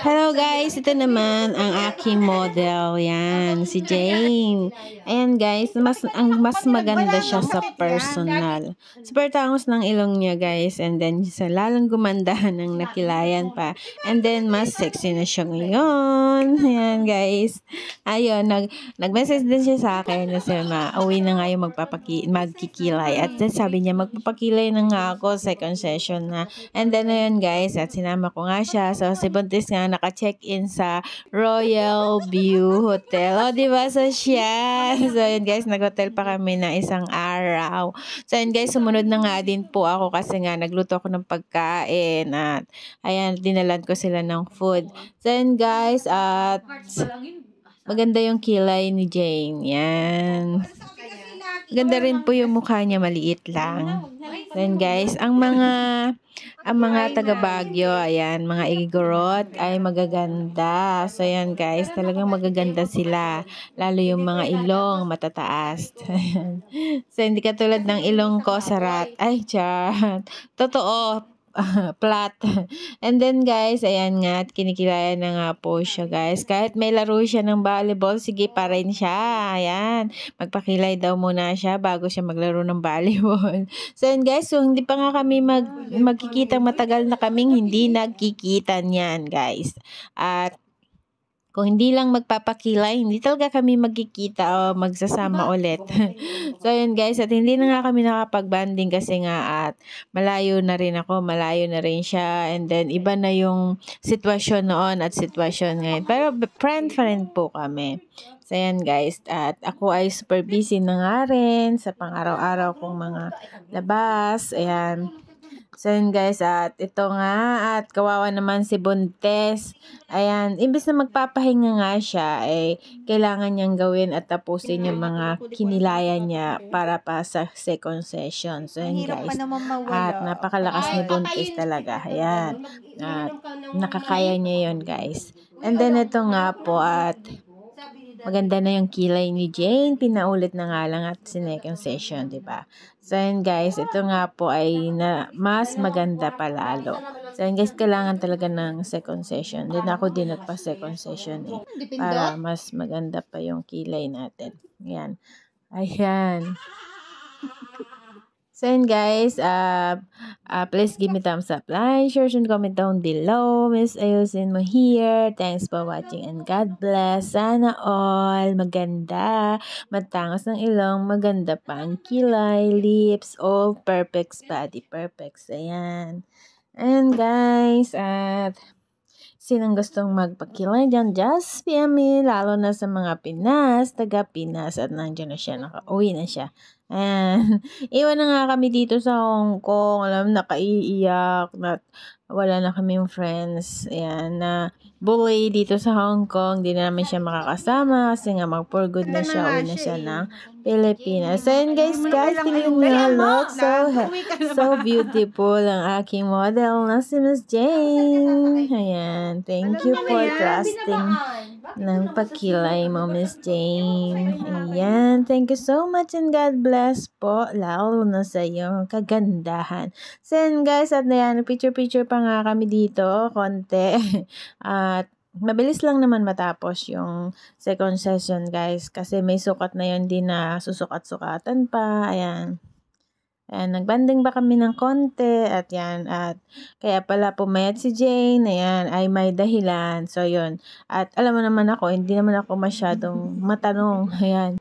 Hello guys, ito naman ang aking model. Yan, si Jane. Ayan guys, mas, ang mas maganda siya sa personal. Super tangos ng ilong niya guys. And then, sa lalang gumanda ng nakilayan pa. And then, mas sexy na siya ngayon. Ayan guys. Ayun, nag, nag-message din siya sa akin na siya ma-uwi na nga yung magpapaki, magkikilay. At then, sabi niya, magpapakilay na nga ako second session na. And then, ayun guys, at sinama ko nga siya. So, si Buntis latest nga naka-check-in sa Royal View Hotel. O, oh, di ba? So, siya. So, yun guys, nag-hotel pa kami na isang araw. So, yun guys, sumunod na nga din po ako kasi nga nagluto ako ng pagkain at ayan, dinalan ko sila ng food. So, yun guys, at maganda yung kilay ni Jane. Yan. Ganda rin po yung mukha niya, maliit lang. Then guys, ang mga ang mga taga Baguio, ayan, mga igorot ay magaganda. So ayan guys, talagang magaganda sila. Lalo yung mga ilong matataas. so hindi katulad ng ilong ko sarat. Ay, char. Totoo, plat. And then guys, ayan nga at kinikilala na nga po siya guys. Kahit may laro siya ng volleyball, sige pa rin siya. Ayan. Magpakilay daw muna siya bago siya maglaro ng volleyball. So ayan guys, so hindi pa nga kami mag magkikita matagal na kaming hindi nagkikita niyan guys. At kung hindi lang magpapakilay, hindi talaga kami magkikita o magsasama ulit. so, yun guys. At hindi na nga kami nakapag-banding kasi nga at malayo na rin ako. Malayo na rin siya. And then, iba na yung sitwasyon noon at sitwasyon ngayon. Pero friend pa po kami. So, yan guys. At ako ay super busy na nga rin sa pang-araw-araw kong mga labas. Ayan. So, yun guys, at ito nga, at kawawa naman si Buntes. Ayan, imbes na magpapahinga nga siya, eh, kailangan niyang gawin at tapusin yung mga kinilaya niya para pa sa second session. So, yun guys, at napakalakas ni Buntes talaga. Ayan, at nakakaya niya yun guys. And then, ito nga po, at Maganda na yung kilay ni Jane. Pinaulit na nga lang at sinecond session, di ba? So, yun guys, ito nga po ay na, mas maganda palalo. So, yun guys, kailangan talaga ng second session. Then, ako din nagpa-second session eh. Para mas maganda pa yung kilay natin. Ayan. Ayan. So yun guys, uh, uh, please give me thumbs up, like, share, and comment down below. Miss Ayusin mo here. Thanks for watching and God bless. Sana all maganda, matangos ng ilong, maganda pa ang kilay, lips, all perfect, body perfect. Ayan. And guys, at sinang gustong magpakilay dyan, just PM me, lalo na sa mga Pinas, taga Pinas, at nandiyan na siya, nakauwi na siya. And, iwan na nga kami dito sa Hong Kong. Alam, nakaiiyak. Not, wala na kaming friends. Ayan, na uh, bully dito sa Hong Kong. Hindi na namin siya makakasama kasi nga mag-for good na siya. na siya ng Pilipinas. And guys, guys, tingin nga look. So, so beautiful ang aking model na si Miss Jane. Ayan, thank you for trusting ng pagkilay mo, ano Miss Jane. Ayan. Thank you so much and God bless po. Lalo na sa iyong kagandahan. So, yun, guys, at ayan, picture-picture pa nga kami dito, konti. At mabilis lang naman matapos yung second session, guys. Kasi may sukat na yun din na susukat-sukatan pa. Ayan. Ayan, nagbanding ba kami ng konti at yan at kaya pala pumayat si Jane, ayan, ay may dahilan. So yun. At alam mo naman ako, hindi naman ako masyadong matanong. Ayan.